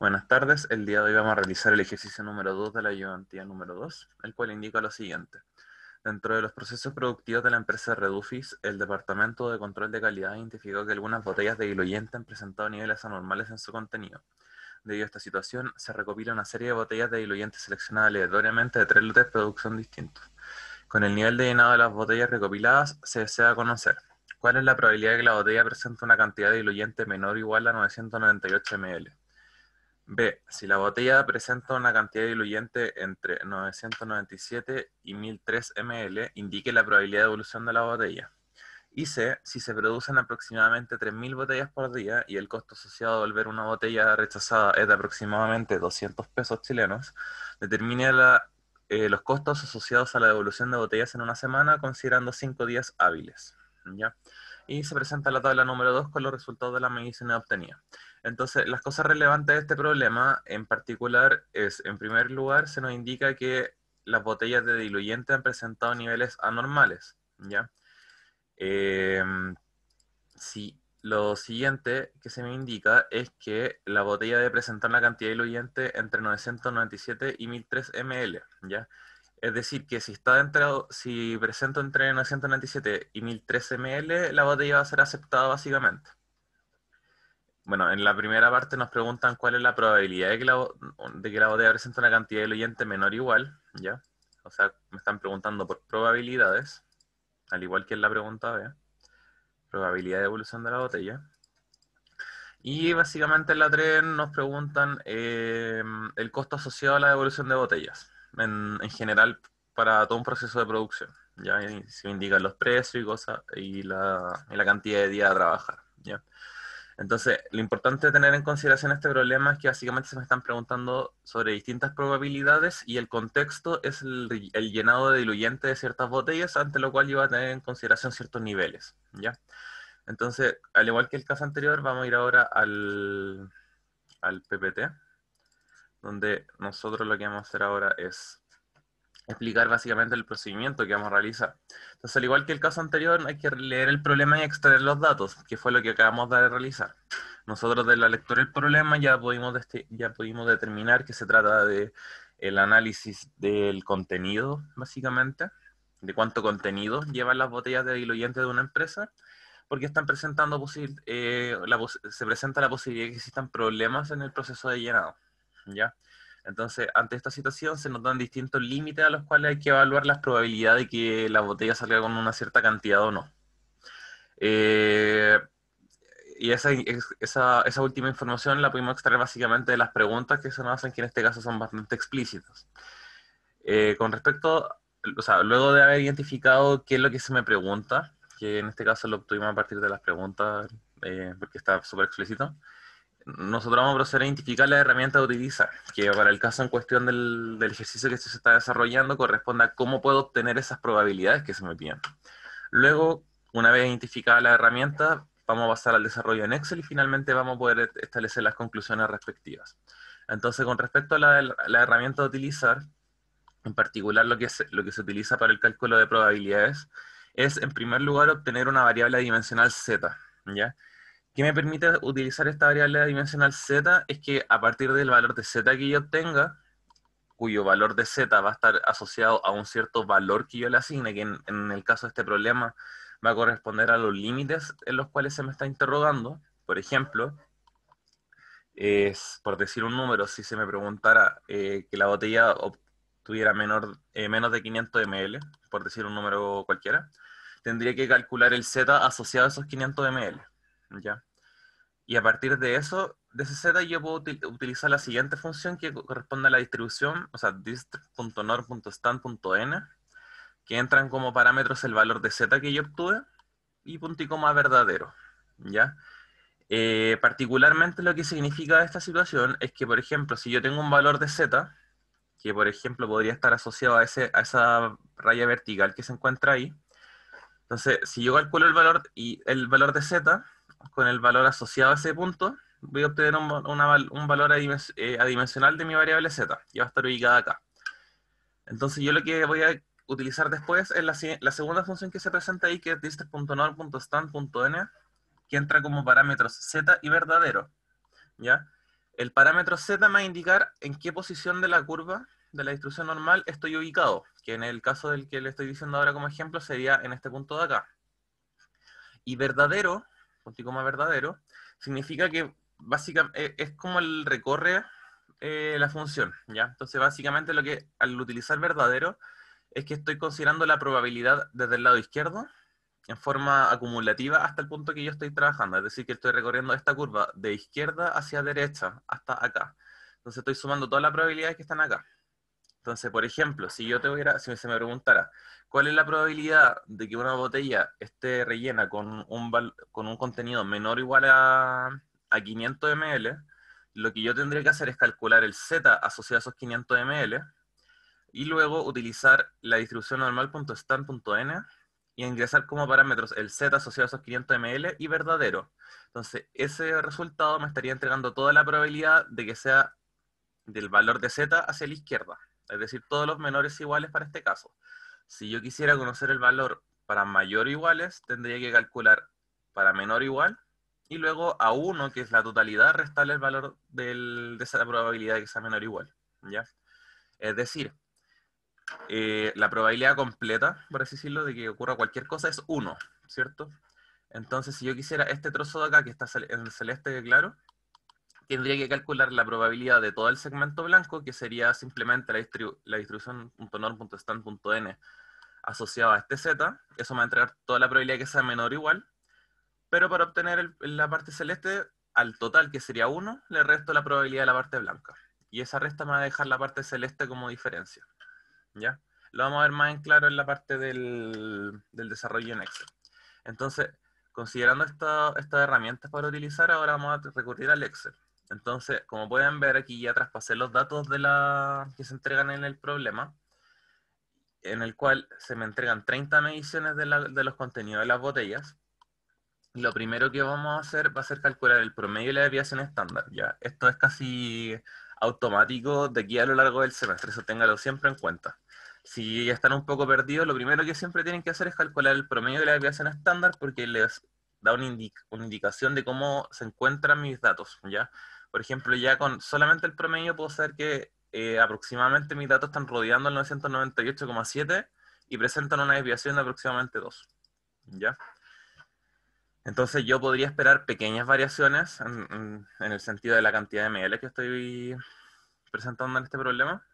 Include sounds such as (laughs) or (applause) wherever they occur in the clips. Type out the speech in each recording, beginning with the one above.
Buenas tardes, el día de hoy vamos a realizar el ejercicio número 2 de la ayudantía número 2, el cual indica lo siguiente. Dentro de los procesos productivos de la empresa Redufis, el Departamento de Control de Calidad identificó que algunas botellas de diluyente han presentado niveles anormales en su contenido. Debido a esta situación, se recopila una serie de botellas de diluyente seleccionadas aleatoriamente de tres lotes de producción distintos. Con el nivel de llenado de las botellas recopiladas, se desea conocer cuál es la probabilidad de que la botella presente una cantidad de diluyente menor o igual a 998 ml B. Si la botella presenta una cantidad diluyente entre 997 y 1003 ml, indique la probabilidad de evolución de la botella. Y C. Si se producen aproximadamente 3.000 botellas por día y el costo asociado a devolver una botella rechazada es de aproximadamente 200 pesos chilenos, determine eh, los costos asociados a la devolución de botellas en una semana considerando 5 días hábiles. Y se presenta la tabla número 2 con los resultados de la medicina obtenida. Entonces, las cosas relevantes de este problema en particular es, en primer lugar, se nos indica que las botellas de diluyente han presentado niveles anormales, ¿ya? Em, lo siguiente que se me indica es que la botella debe presentar una cantidad de diluyente entre 997 y 1003 ml, ¿ya? Es decir, que si está dentro, si presento entre 997 y 1003 ml, la botella va a ser aceptada básicamente. Bueno, en la primera parte nos preguntan cuál es la probabilidad de que la, de que botella presente una cantidad de oyente menor o igual, ¿ya? O sea, me están preguntando por probabilidades, al igual que en la pregunta B, probabilidad de evolución de la botella. Y básicamente en la 3 nos preguntan em, el costo asociado a la evolución de botellas, en, general para todo un proceso de producción. Ya y se indican los precios y cosas y la, y la cantidad de días a trabajar. ¿ya? Entonces, lo importante de tener en consideración este problema es que básicamente se me están preguntando sobre distintas probabilidades y el contexto es el, llenado de diluyente de ciertas botellas, ante lo cual yo voy a tener en consideración ciertos niveles, ¿ya? Entonces, al igual que el caso anterior, vamos a ir ahora al, al PPT, donde nosotros lo que vamos a hacer ahora es explicar básicamente el procedimiento que vamos a realizar. Entonces, al igual que el caso anterior, hay que leer el problema y extraer los datos, que fue lo que acabamos de realizar. Nosotros de la lectura del problema ya pudimos, ya pudimos determinar que se trata de el análisis del contenido, básicamente, de cuánto contenido llevan las botellas de diluyente de una empresa, porque están presentando eh, se presenta la posibilidad de que existan problemas en el proceso de llenado. ¿ya? Entonces, ante esta situación se notan distintos límites a los cuales hay que evaluar las probabilidades de que la botella salga con una cierta cantidad o no. Eh, y esa, esa, última información la pudimos extraer básicamente de las preguntas que se nos hacen, que en este caso son bastante explícitas. Eh, con respecto, o sea, luego de haber identificado qué es lo que se me pregunta, que en este caso lo obtuvimos a partir de las preguntas, eh, porque está súper explícito, nosotros vamos a proceder a identificar la herramienta a utilizar, que para el caso en cuestión del, del ejercicio que se está desarrollando corresponde a cómo puedo obtener esas probabilidades que se me piden. Luego, una vez identificada la herramienta, vamos a pasar al desarrollo en Excel y finalmente vamos a poder establecer las conclusiones respectivas. Entonces, con respecto a la, la herramienta a utilizar, en particular lo que, se, lo que se utiliza para el cálculo de probabilidades, es en primer lugar obtener una variable dimensional z, ¿ya? ¿Qué me permite utilizar esta variable dimensional z es que a partir del valor de z que yo obtenga, cuyo valor de z va a estar asociado a un cierto valor que yo le asigne, que en, el caso de este problema va a corresponder a los límites en los cuales se me está interrogando. Por ejemplo, por decir un número, si se me preguntara eh, que la botella tuviera menor, eh, menos de 500 ml, por decir un número cualquiera, tendría que calcular el Z asociado a esos 500 ml. ¿ya? Y a partir de eso, de ese Z yo puedo utilizar la siguiente función que corresponde a la distribución, o sea, dist.nor.stan.n, que entran como parámetros el valor de Z que yo obtuve y punto y coma verdadero, ¿ya? Eh, particularmente lo que significa esta situación es que, por ejemplo, si yo tengo un valor de Z, que por ejemplo podría estar asociado a, ese, a esa raya vertical que se encuentra ahí, entonces si yo calculo el valor, y el valor de Z, con el valor asociado a ese punto, voy a obtener un, valor eh, adimensional de mi variable z, y va a estar ubicada acá. Entonces yo lo que voy a utilizar después es la, segunda función que se presenta ahí, que es que entra como parámetros z y verdadero. ¿ya? El parámetro z me va a indicar en qué posición de la curva de la distribución normal estoy ubicado, que en el caso del que le estoy diciendo ahora como ejemplo sería en este punto de acá. Y verdadero más verdadero, significa que básicamente eh, es como el recorre eh, la función, ¿ya? Entonces básicamente lo que al utilizar verdadero es que estoy considerando la probabilidad desde el lado izquierdo en forma acumulativa hasta el punto que yo estoy trabajando, es decir, que estoy recorriendo esta curva de izquierda hacia derecha hasta acá. Entonces estoy sumando todas las probabilidades que están acá. Entonces, por ejemplo, si yo te si se me preguntara, ¿cuál es la probabilidad de que una botella esté rellena con un, con un contenido menor o igual a, a 500 ml? Lo que yo tendría que hacer es calcular el Z asociado a esos 500 ml y luego utilizar la distribución normal.stan.n y ingresar como parámetros el Z asociado a esos 500 ml y verdadero. Entonces, ese resultado me estaría entregando toda la probabilidad de que sea del valor de Z hacia la izquierda es decir, todos los menores iguales para este caso. Si yo quisiera conocer el valor para mayor o iguales, tendría que calcular para menor o igual, y luego a 1, que es la totalidad, restarle el valor de esa probabilidad de que sea menor o igual. ¿ya? Es decir, eh, la probabilidad completa, por así decirlo, de que ocurra cualquier cosa es 1, ¿cierto? Entonces, si yo quisiera este trozo de acá, que está en celeste claro, tendría que calcular la probabilidad de todo el segmento blanco, que sería simplemente la, punto distribución n asociada a este z. Eso me va a entregar toda la probabilidad que sea menor o igual. Pero para obtener la parte celeste, al total, que sería 1, le resto la probabilidad de la parte blanca. Y esa resta me va a dejar la parte celeste como diferencia. ¿Ya? Lo vamos a ver más en claro en la parte del, desarrollo en Excel. Entonces, considerando estas herramientas para utilizar, ahora vamos a recurrir al Excel. Entonces, como pueden ver aquí, ya traspasé los datos de la, que se entregan en el problema, en el cual se me entregan 30 mediciones de, los contenidos de las botellas. Lo primero que vamos a hacer va a ser calcular el promedio y la desviación estándar. ¿ya? Esto es casi automático de aquí a lo largo del semestre, eso téngalo siempre en cuenta. Si ya están un poco perdidos, lo primero que siempre tienen que hacer es calcular el promedio de la desviación estándar porque les da una, una indicación de cómo se encuentran mis datos. ¿ya? por ejemplo, ya con solamente el promedio puedo saber que eh, aproximadamente mis datos están rodeando el 998,7 y presentan una desviación de aproximadamente 2. ¿Ya? Entonces yo podría esperar pequeñas variaciones en, el sentido de la cantidad de ml que estoy presentando en este problema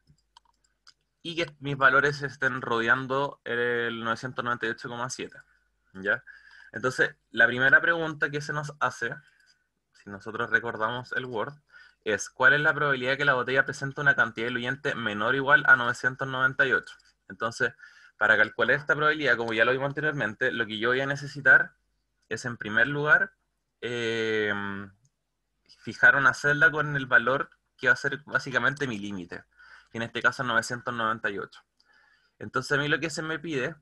y que mis valores estén rodeando el 998,7. ¿Ya? Entonces, la primera pregunta que se nos hace si nosotros recordamos el Word, es cuál es la probabilidad de que la botella presente una cantidad de diluyente menor o igual a 998. Entonces, para calcular esta probabilidad, como ya lo vimos anteriormente, lo que yo voy a necesitar es, en primer lugar, em, fijar una celda con el valor que va a ser básicamente mi límite, en este caso es 998. Entonces a mí lo que se me pide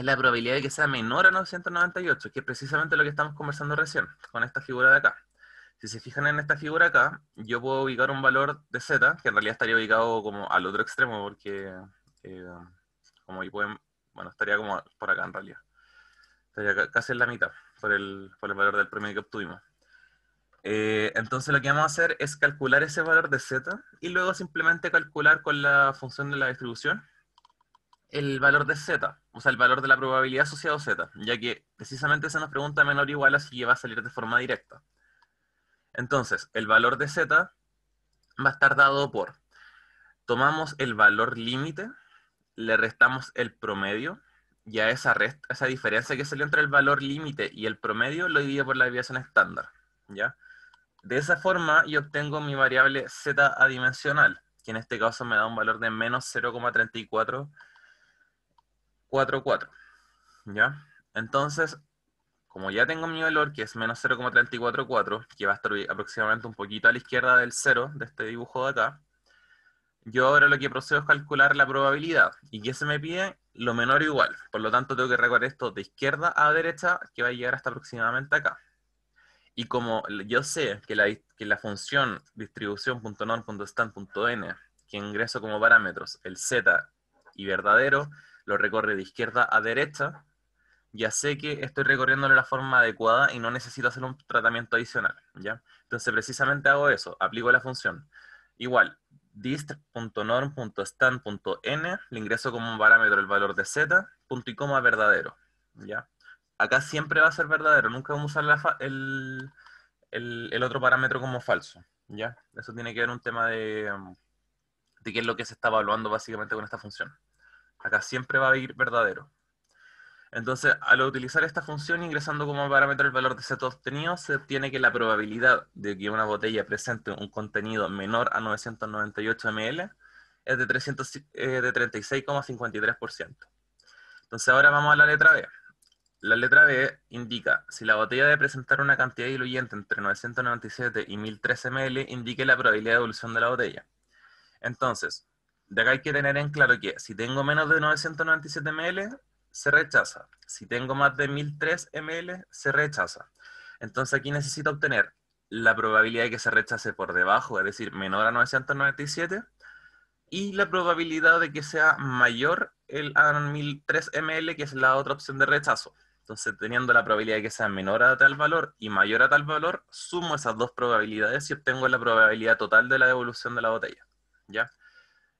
es la probabilidad de que sea menor a 998, que es precisamente lo que estamos conversando recién, con esta figura de acá. Si se fijan en esta figura acá, yo puedo ubicar un valor de z, que en realidad estaría ubicado como al otro extremo, porque eh, como ahí pueden, bueno, estaría como por acá en realidad. Estaría casi en la mitad, por el, por el valor del premio que obtuvimos. Eh, entonces lo que vamos a hacer es calcular ese valor de z, y luego simplemente calcular con la función de la distribución, el valor de Z, o sea, el valor de la probabilidad asociado a Z, ya que precisamente se nos pregunta menor o igual a si va a salir de forma directa. Entonces, el valor de Z va a estar dado por, tomamos el valor límite, le restamos el promedio, ya esa, esa diferencia que salió entre el valor límite y el promedio lo divido por la desviación estándar, ¿ya? De esa forma yo obtengo mi variable Z adimensional, que en este caso me da un valor de menos 0,34 4, ¿Ya? Entonces, como ya tengo mi valor, que es menos 0,344, que va a estar aproximadamente un poquito a la izquierda del 0 de este dibujo de acá, yo ahora lo que procedo es calcular la probabilidad. ¿Y qué se me pide? Lo menor o igual. Por lo tanto, tengo que recorrer esto de izquierda a derecha, que va a llegar hasta aproximadamente acá. Y como yo sé que la, que la función distribución.non.stan.n, que ingreso como parámetros el z y verdadero, lo recorre de izquierda a derecha, ya sé que estoy recorriéndolo de la forma adecuada y no necesito hacer un tratamiento adicional, ¿ya? Entonces precisamente hago eso, aplico la función. Igual, dist.norm.stan.n, le ingreso como un parámetro el valor de z, punto y coma verdadero, ¿ya? Acá siempre va a ser verdadero, nunca vamos a usar el, el, el, otro parámetro como falso, ¿ya? Eso tiene que ver un tema de, de qué es lo que se está evaluando básicamente con esta función. Acá siempre va a ir verdadero. Entonces, al utilizar esta función ingresando como parámetro el valor de Z obtenido, se obtiene que la probabilidad de que una botella presente un contenido menor a 998 ml es de, 36,53%. Eh, Entonces ahora vamos a la letra B. La letra B indica, si la botella debe presentar una cantidad diluyente entre 997 y 1013 ml, indique la probabilidad de evolución de la botella. Entonces, de acá hay que tener en claro que si tengo menos de 997 ml, se rechaza. Si tengo más de 1003 ml, se rechaza. Entonces aquí necesito obtener la probabilidad de que se rechace por debajo, es decir, menor a 997, y la probabilidad de que sea mayor el, a 1003 ml, que es la otra opción de rechazo. Entonces, teniendo la probabilidad de que sea menor a tal valor y mayor a tal valor, sumo esas dos probabilidades y obtengo la probabilidad total de la devolución de la botella. ¿Ya?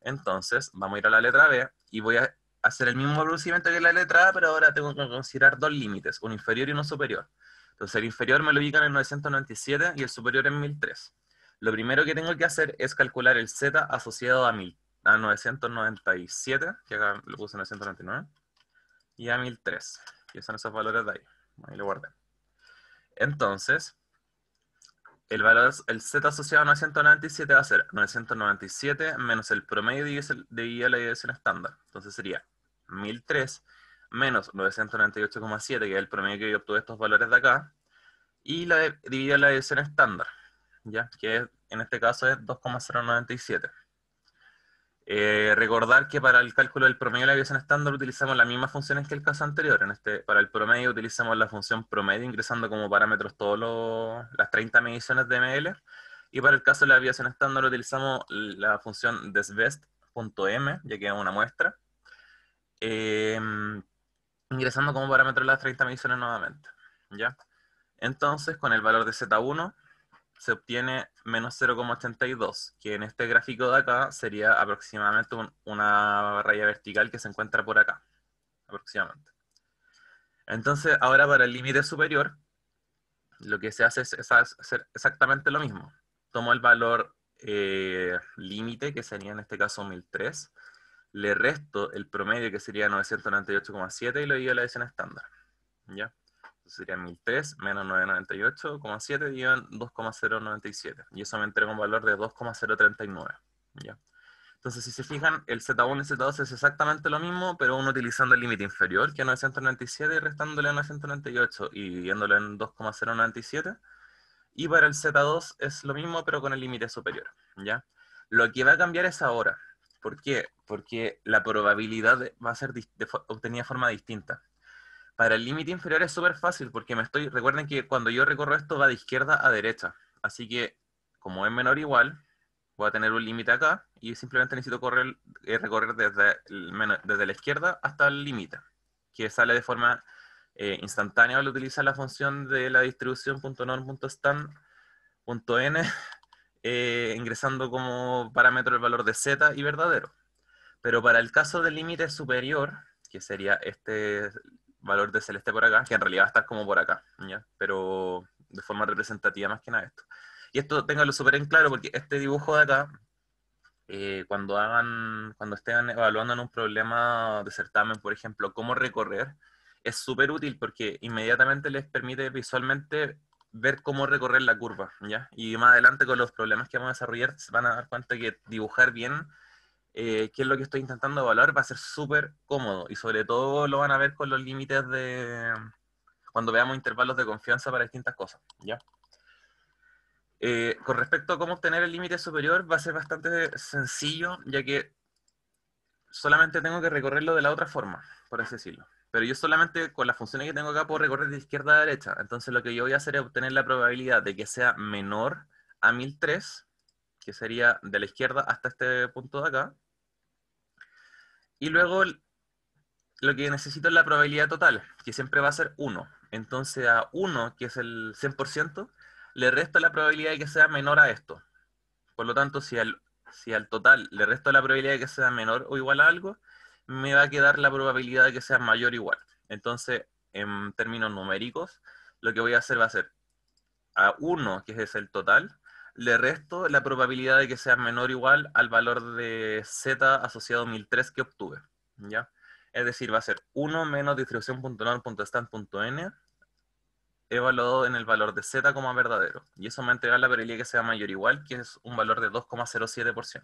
Entonces, vamos a ir a la letra B y voy a hacer el mismo procedimiento que la letra A, pero ahora tengo que considerar dos límites, uno inferior y uno superior. Entonces, el inferior me lo ubican en 997 y el superior en 1003. Lo primero que tengo que hacer es calcular el z asociado a, 1000, a 997, que acá lo puse en 999, y a 1003, que son esos valores de ahí. Ahí lo guardé. Entonces, el valor, el z asociado a 997 va a ser 997 menos el promedio dividido la división estándar. Entonces sería 1003 menos 998,7, que es el promedio que yo obtuve estos valores de acá, y la dividido la división estándar, ¿ya? que en este caso es 2,097. Eh, recordar que para el cálculo del promedio de la aviación estándar utilizamos las mismas funciones que el caso anterior. En este, para el promedio utilizamos la función promedio ingresando como parámetros todas las 30 mediciones de ML. Y para el caso de la variación estándar utilizamos la función desvest.m, ya que es una muestra. Em, ingresando como parámetro las 30 mediciones nuevamente. ¿ya? Entonces, con el valor de Z1 se obtiene menos 0,82, que en este gráfico de acá sería aproximadamente una raya vertical que se encuentra por acá, aproximadamente. Entonces, ahora para el límite superior, lo que se hace es, hacer exactamente lo mismo. Tomo el valor eh, límite, que sería en este caso 1003, le resto el promedio, que sería 998,7, y lo divido a la edición estándar. ¿Ya? sería 1003 menos 998,7 en 2,097. Y eso me entrega un valor de 2,039. ¿ya? Entonces, si se fijan, el Z1 y Z2 es exactamente lo mismo, pero uno utilizando el límite inferior, que es 997, y restándole a 998 y dividiéndolo en 2,097. Y para el Z2 es lo mismo, pero con el límite superior. ¿ya? Lo que va a cambiar es ahora. ¿Por qué? Porque la probabilidad va a ser obtenida de forma distinta. Para el límite inferior es súper fácil porque me estoy, recuerden que cuando yo recorro esto va de izquierda a derecha. Así que como es menor o igual, voy a tener un límite acá y simplemente necesito correr, eh, recorrer desde, desde la izquierda hasta el límite, que sale de forma eh, instantánea al utilizar la función de la distribución (laughs) eh, ingresando como parámetro el valor de z y verdadero. Pero para el caso del límite superior, que sería este valor de celeste por acá, que en realidad va a estar como por acá, Pero de forma representativa más que nada esto. Y esto ténganlo súper en claro porque este dibujo de acá, eh, cuando hagan, cuando estén evaluando en un problema de certamen, por ejemplo, cómo recorrer, es súper útil porque inmediatamente les permite visualmente ver cómo recorrer la curva, ¿ya? Y más adelante con los problemas que vamos a desarrollar, se van a dar cuenta que dibujar bien eh, qué es lo que estoy intentando evaluar, va a ser súper cómodo y sobre todo lo van a ver con los límites de mm, cuando veamos intervalos de confianza para distintas cosas, ¿ya? Eh, con respecto a cómo obtener el límite superior, va a ser bastante sencillo, ya que solamente tengo que recorrerlo de la otra forma, por así decirlo. Pero yo solamente con las funciones que tengo acá puedo recorrer de izquierda a derecha. Entonces lo que yo voy a hacer es obtener la probabilidad de que sea menor a 1003 que sería de la izquierda hasta este punto de acá. Y luego lo que necesito es la probabilidad total, que siempre va a ser 1. Entonces a 1, que es el 100%, le resto la probabilidad de que sea menor a esto. Por lo tanto, si al, si al total le resto la probabilidad de que sea menor o igual a algo, me va a quedar la probabilidad de que sea mayor o igual. Entonces, en términos numéricos, lo que voy a hacer va a ser a 1, que es el total, le resto la probabilidad de que sea menor o igual al valor de z asociado a 1003 que obtuve. ¿ya? Es decir, va a ser 1 menos n evaluado en el valor de z como verdadero. Y eso me va a la probabilidad que sea mayor o igual, que es un valor de 2,07%.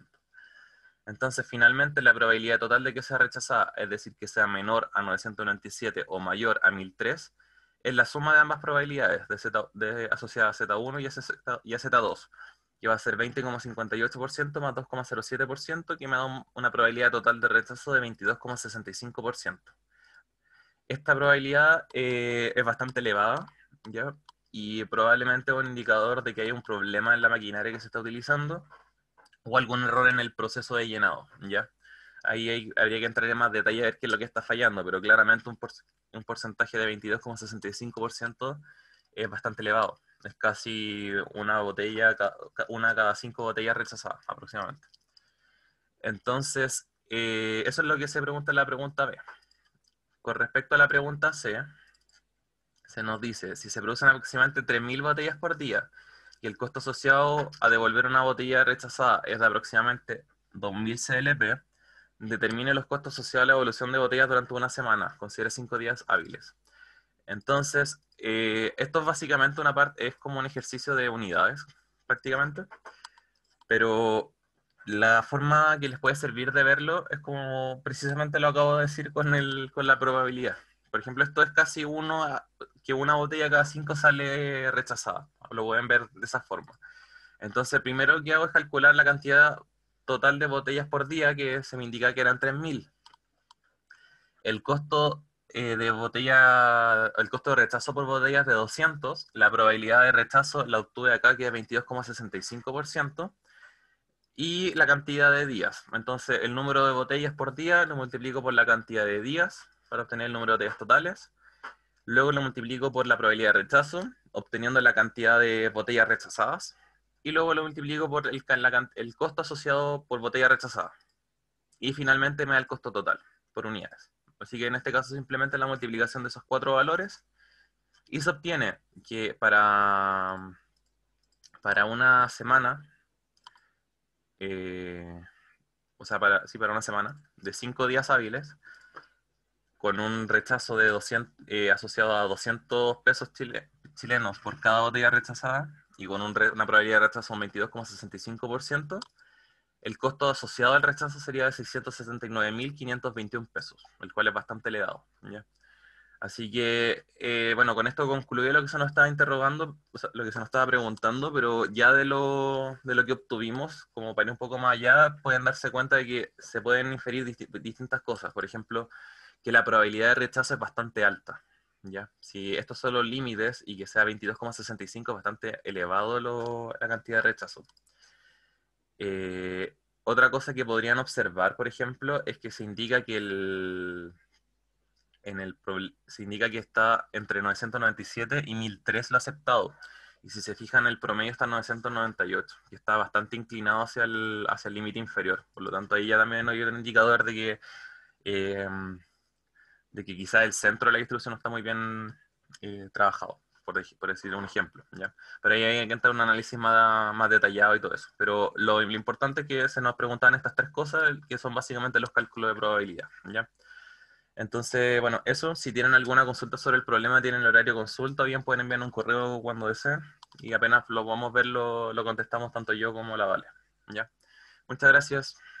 Entonces, finalmente, la probabilidad total de que sea rechazada, es decir, que sea menor a 997 o mayor a 1003, es la suma de ambas probabilidades de asociada a Z1 y a, Z, y Z2, que va a ser 20,58% más 2,07%, que me da una probabilidad total de rechazo de 22,65%. Esta probabilidad eh, es bastante elevada, ¿ya? y probablemente es un indicador de que hay un problema en la maquinaria que se está utilizando, o algún error en el proceso de llenado, ¿ya? ahí habría que entrar en más detalle a ver qué es lo que está fallando, pero claramente un, un porcentaje de 22,65% es bastante elevado. Es casi una botella, una cada cinco botellas rechazadas aproximadamente. Entonces, eh, eso es lo que se pregunta en la pregunta B. Con respecto a la pregunta C, se nos dice, si se producen aproximadamente 3.000 botellas por día y el costo asociado a devolver una botella rechazada es de aproximadamente 2.000 CLP, determine los costos sociales a la evolución de botellas durante una semana, considera cinco días hábiles. Entonces, eh, esto es básicamente una parte, es como un ejercicio de unidades, prácticamente, pero la forma que les puede servir de verlo es como precisamente lo acabo de decir con, el, con la probabilidad. Por ejemplo, esto es casi uno, que una botella cada cinco sale rechazada, lo pueden ver de esa forma. Entonces, primero que hago es calcular la cantidad total de botellas por día, que se me indica que eran 3.000. El costo eh, de botella, el costo de rechazo por botellas de 200, la probabilidad de rechazo la obtuve acá que es 22,65%, y la cantidad de días. Entonces, el número de botellas por día lo multiplico por la cantidad de días para obtener el número de botellas totales. Luego lo multiplico por la probabilidad de rechazo, obteniendo la cantidad de botellas rechazadas y luego lo multiplico por el, el costo asociado por botella rechazada. Y finalmente me da el costo total por unidades. Así que en este caso simplemente la multiplicación de esos cuatro valores y se obtiene que para, para una semana, eh, o sea, para, sí, para una semana, de cinco días hábiles, con un rechazo de eh, asociado a 200 pesos chilenos por cada botella rechazada, y con una probabilidad de rechazo de 22,65%, el costo asociado al rechazo sería de 679.521 pesos, el cual es bastante elevado. Así que, eh, bueno, con esto concluye lo que se nos estaba interrogando, lo que se nos estaba preguntando, pero ya de lo, de lo que obtuvimos, como para ir un poco más allá, pueden darse cuenta de que se pueden inferir distintas cosas. Por ejemplo, que la probabilidad de rechazo es bastante alta. ¿ya? Si estos son los límites y que sea 22,65, bastante elevado la cantidad de rechazo. Eh, otra cosa que podrían observar, por ejemplo, es que se indica que el, en el, se indica que está entre 997 y 1003 lo aceptado. Y si se fijan, el promedio está en 998, que está bastante inclinado hacia el límite inferior. Por lo tanto, ahí ya también hay otro indicador de que em, de que quizá el centro de la distribución no está muy bien eh, trabajado, por, decir un ejemplo. ¿ya? Pero ahí hay que entrar un análisis más, detallado y todo eso. Pero lo, importante que se nos preguntaban estas tres cosas, que son básicamente los cálculos de probabilidad. ¿ya? Entonces, bueno, eso, si tienen alguna consulta sobre el problema, tienen el horario de consulta, bien pueden enviar un correo cuando deseen, y apenas lo a ver, lo, contestamos tanto yo como la Vale. ¿ya? Muchas gracias.